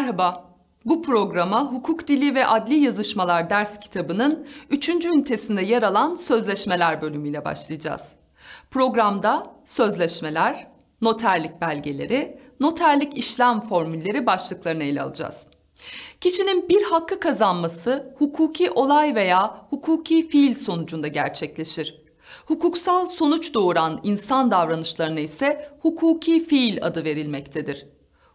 Merhaba, bu programa Hukuk Dili ve Adli Yazışmalar ders kitabının 3. ünitesinde yer alan sözleşmeler bölümüyle başlayacağız. Programda sözleşmeler, noterlik belgeleri, noterlik işlem formülleri başlıklarını ele alacağız. Kişinin bir hakkı kazanması hukuki olay veya hukuki fiil sonucunda gerçekleşir. Hukuksal sonuç doğuran insan davranışlarına ise hukuki fiil adı verilmektedir.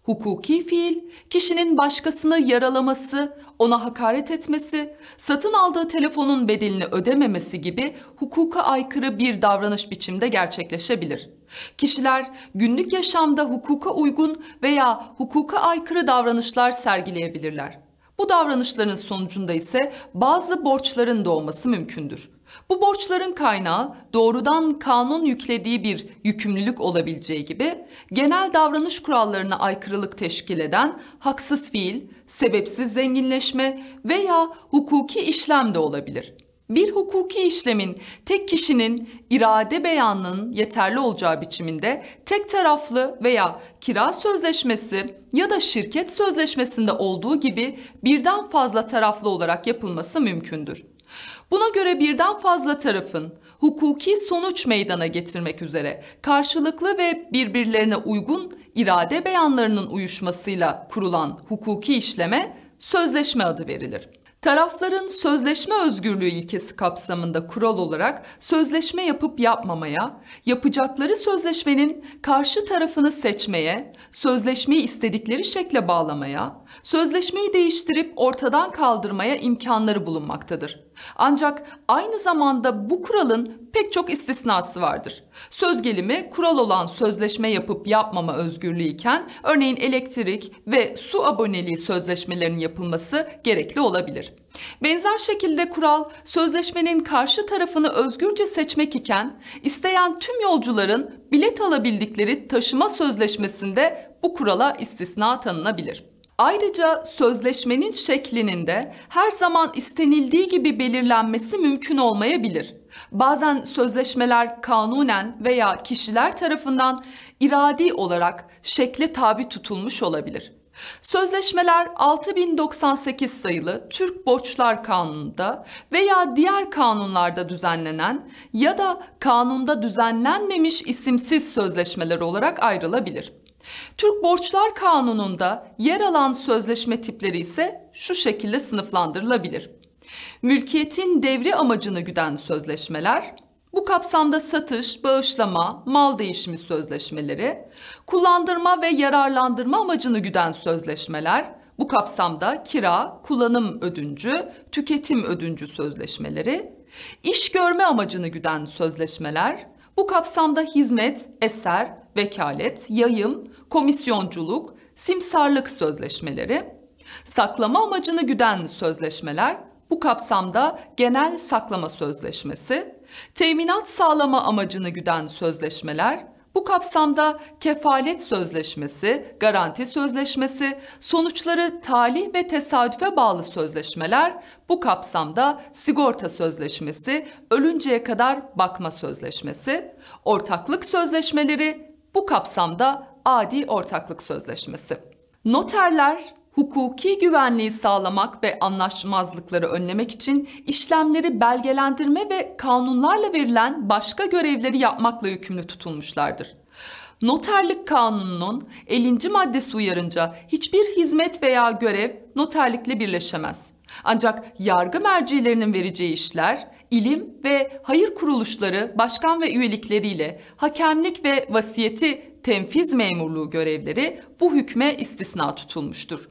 Hukuki fiil, kişinin başkasını yaralaması, ona hakaret etmesi, satın aldığı telefonun bedelini ödememesi gibi hukuka aykırı bir davranış biçimde gerçekleşebilir. Kişiler günlük yaşamda hukuka uygun veya hukuka aykırı davranışlar sergileyebilirler. Bu davranışların sonucunda ise bazı borçların doğması mümkündür. Bu borçların kaynağı doğrudan kanun yüklediği bir yükümlülük olabileceği gibi genel davranış kurallarına aykırılık teşkil eden haksız fiil, sebepsiz zenginleşme veya hukuki işlem de olabilir. Bir hukuki işlemin tek kişinin irade beyanının yeterli olacağı biçiminde tek taraflı veya kira sözleşmesi ya da şirket sözleşmesinde olduğu gibi birden fazla taraflı olarak yapılması mümkündür. Buna göre birden fazla tarafın hukuki sonuç meydana getirmek üzere karşılıklı ve birbirlerine uygun irade beyanlarının uyuşmasıyla kurulan hukuki işleme sözleşme adı verilir. Tarafların sözleşme özgürlüğü ilkesi kapsamında kural olarak sözleşme yapıp yapmamaya, yapacakları sözleşmenin karşı tarafını seçmeye, sözleşmeyi istedikleri şekle bağlamaya, sözleşmeyi değiştirip ortadan kaldırmaya imkanları bulunmaktadır. Ancak aynı zamanda bu kuralın pek çok istisnası vardır. Söz gelimi kural olan sözleşme yapıp yapmama özgürlüğü iken örneğin elektrik ve su aboneliği sözleşmelerinin yapılması gerekli olabilir. Benzer şekilde kural sözleşmenin karşı tarafını özgürce seçmek iken isteyen tüm yolcuların bilet alabildikleri taşıma sözleşmesinde bu kurala istisna tanınabilir. Ayrıca sözleşmenin şeklinin de her zaman istenildiği gibi belirlenmesi mümkün olmayabilir. Bazen sözleşmeler kanunen veya kişiler tarafından iradi olarak şekle tabi tutulmuş olabilir. Sözleşmeler 6098 sayılı Türk Borçlar Kanunu'nda veya diğer kanunlarda düzenlenen ya da kanunda düzenlenmemiş isimsiz sözleşmeler olarak ayrılabilir. Türk Borçlar Kanunu'nda yer alan sözleşme tipleri ise şu şekilde sınıflandırılabilir. Mülkiyetin devri amacını güden sözleşmeler, bu kapsamda satış, bağışlama, mal değişimi sözleşmeleri, kullandırma ve yararlandırma amacını güden sözleşmeler, bu kapsamda kira, kullanım ödüncü, tüketim ödüncü sözleşmeleri, iş görme amacını güden sözleşmeler, bu kapsamda hizmet, eser, vekalet, yayım, komisyonculuk, simsarlık sözleşmeleri, saklama amacını güden sözleşmeler, bu kapsamda genel saklama sözleşmesi, teminat sağlama amacını güden sözleşmeler, bu kapsamda kefalet sözleşmesi, garanti sözleşmesi, sonuçları talih ve tesadüfe bağlı sözleşmeler, bu kapsamda sigorta sözleşmesi, ölünceye kadar bakma sözleşmesi, ortaklık sözleşmeleri, bu kapsamda adi ortaklık sözleşmesi. Noterler hukuki güvenliği sağlamak ve anlaşmazlıkları önlemek için işlemleri belgelendirme ve kanunlarla verilen başka görevleri yapmakla yükümlü tutulmuşlardır. Noterlik Kanunu'nun 50. maddesi uyarınca hiçbir hizmet veya görev noterlikle birleşemez. Ancak yargı mercilerinin vereceği işler, ilim ve hayır kuruluşları başkan ve üyelikleriyle hakemlik ve vasiyeti tenfiz memurluğu görevleri bu hükme istisna tutulmuştur.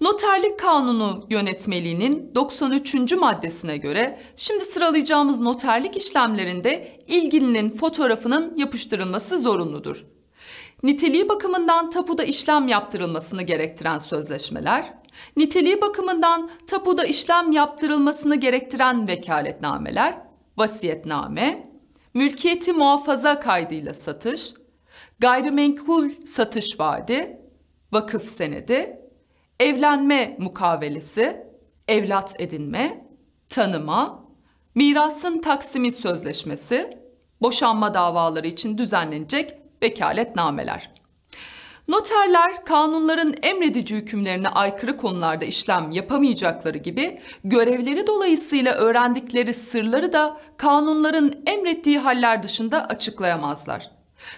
Noterlik Kanunu yönetmeliğinin 93. maddesine göre şimdi sıralayacağımız noterlik işlemlerinde ilgilinin fotoğrafının yapıştırılması zorunludur. Niteliği bakımından tapuda işlem yaptırılmasını gerektiren sözleşmeler, niteliği bakımından tapuda işlem yaptırılmasını gerektiren vekaletnameler, vasiyetname, mülkiyeti muhafaza kaydıyla satış, gayrimenkul satış vaadi, vakıf senedi evlenme mukavelesi, evlat edinme, tanıma, mirasın taksimi sözleşmesi, boşanma davaları için düzenlenecek vekaletnameler. Noterler kanunların emredici hükümlerine aykırı konularda işlem yapamayacakları gibi görevleri dolayısıyla öğrendikleri sırları da kanunların emrettiği haller dışında açıklayamazlar.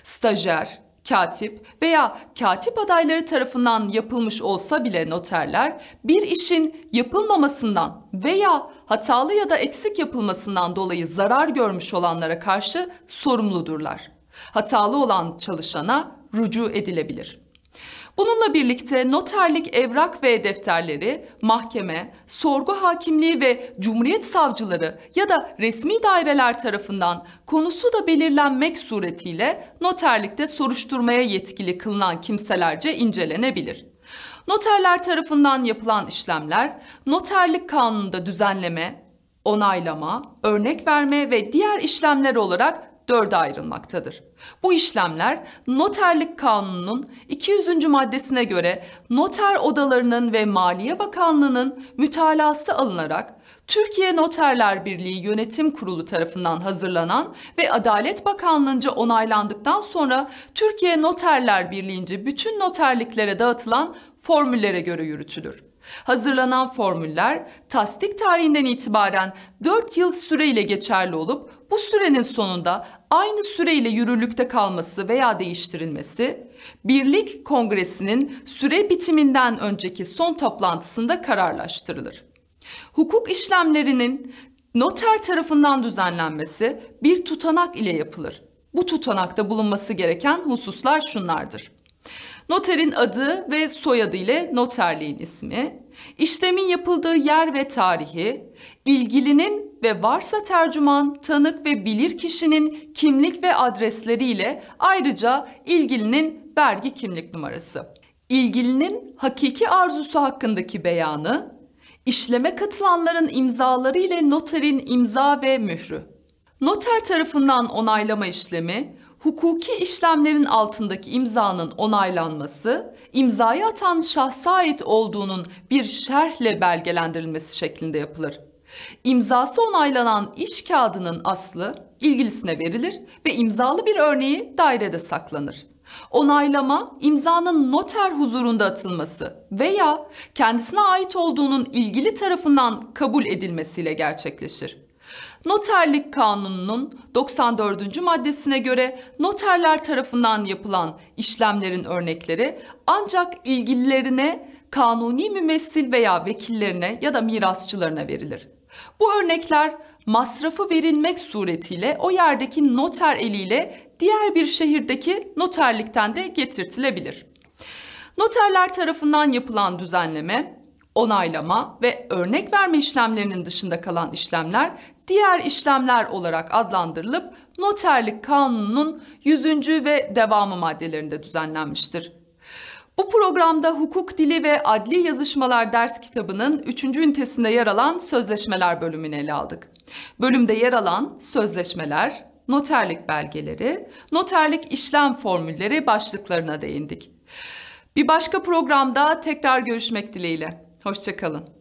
Stajyer, katip veya katip adayları tarafından yapılmış olsa bile noterler bir işin yapılmamasından veya hatalı ya da eksik yapılmasından dolayı zarar görmüş olanlara karşı sorumludurlar. Hatalı olan çalışana rücu edilebilir.'' Bununla birlikte noterlik evrak ve defterleri mahkeme, sorgu hakimliği ve cumhuriyet savcıları ya da resmi daireler tarafından konusu da belirlenmek suretiyle noterlikte soruşturmaya yetkili kılınan kimselerce incelenebilir. Noterler tarafından yapılan işlemler, noterlik kanununda düzenleme, onaylama, örnek verme ve diğer işlemler olarak dörde ayrılmaktadır. Bu işlemler noterlik kanununun 200. maddesine göre noter odalarının ve Maliye Bakanlığı'nın mütalası alınarak Türkiye Noterler Birliği Yönetim Kurulu tarafından hazırlanan ve Adalet Bakanlığı'nca onaylandıktan sonra Türkiye Noterler Birliği'nce bütün noterliklere dağıtılan formüllere göre yürütülür. Hazırlanan formüller tasdik tarihinden itibaren 4 yıl süreyle geçerli olup bu sürenin sonunda aynı süreyle yürürlükte kalması veya değiştirilmesi, Birlik Kongresi'nin süre bitiminden önceki son toplantısında kararlaştırılır. Hukuk işlemlerinin noter tarafından düzenlenmesi bir tutanak ile yapılır. Bu tutanakta bulunması gereken hususlar şunlardır. Noterin adı ve soyadı ile noterliğin ismi, işlemin yapıldığı yer ve tarihi, ilgilinin ve varsa tercüman, tanık ve bilir kişinin kimlik ve adresleriyle ayrıca ilgilinin vergi kimlik numarası. İlgilinin hakiki arzusu hakkındaki beyanı, işleme katılanların imzaları ile noterin imza ve mührü. Noter tarafından onaylama işlemi, hukuki işlemlerin altındaki imzanın onaylanması, imzayı atan şahsa ait olduğunun bir şerhle belgelendirilmesi şeklinde yapılır. İmzası onaylanan iş kağıdının aslı ilgilisine verilir ve imzalı bir örneği dairede saklanır. Onaylama, imzanın noter huzurunda atılması veya kendisine ait olduğunun ilgili tarafından kabul edilmesiyle gerçekleşir. Noterlik Kanunu'nun 94. maddesine göre noterler tarafından yapılan işlemlerin örnekleri ancak ilgililerine, kanuni mümessil veya vekillerine ya da mirasçılarına verilir. Bu örnekler masrafı verilmek suretiyle o yerdeki noter eliyle diğer bir şehirdeki noterlikten de getirtilebilir. Noterler tarafından yapılan düzenleme onaylama ve örnek verme işlemlerinin dışında kalan işlemler diğer işlemler olarak adlandırılıp noterlik kanununun 100. ve devamı maddelerinde düzenlenmiştir. Bu programda hukuk dili ve adli yazışmalar ders kitabının 3. ünitesinde yer alan sözleşmeler bölümünü ele aldık. Bölümde yer alan sözleşmeler, noterlik belgeleri, noterlik işlem formülleri başlıklarına değindik. Bir başka programda tekrar görüşmek dileğiyle. Hoşçakalın.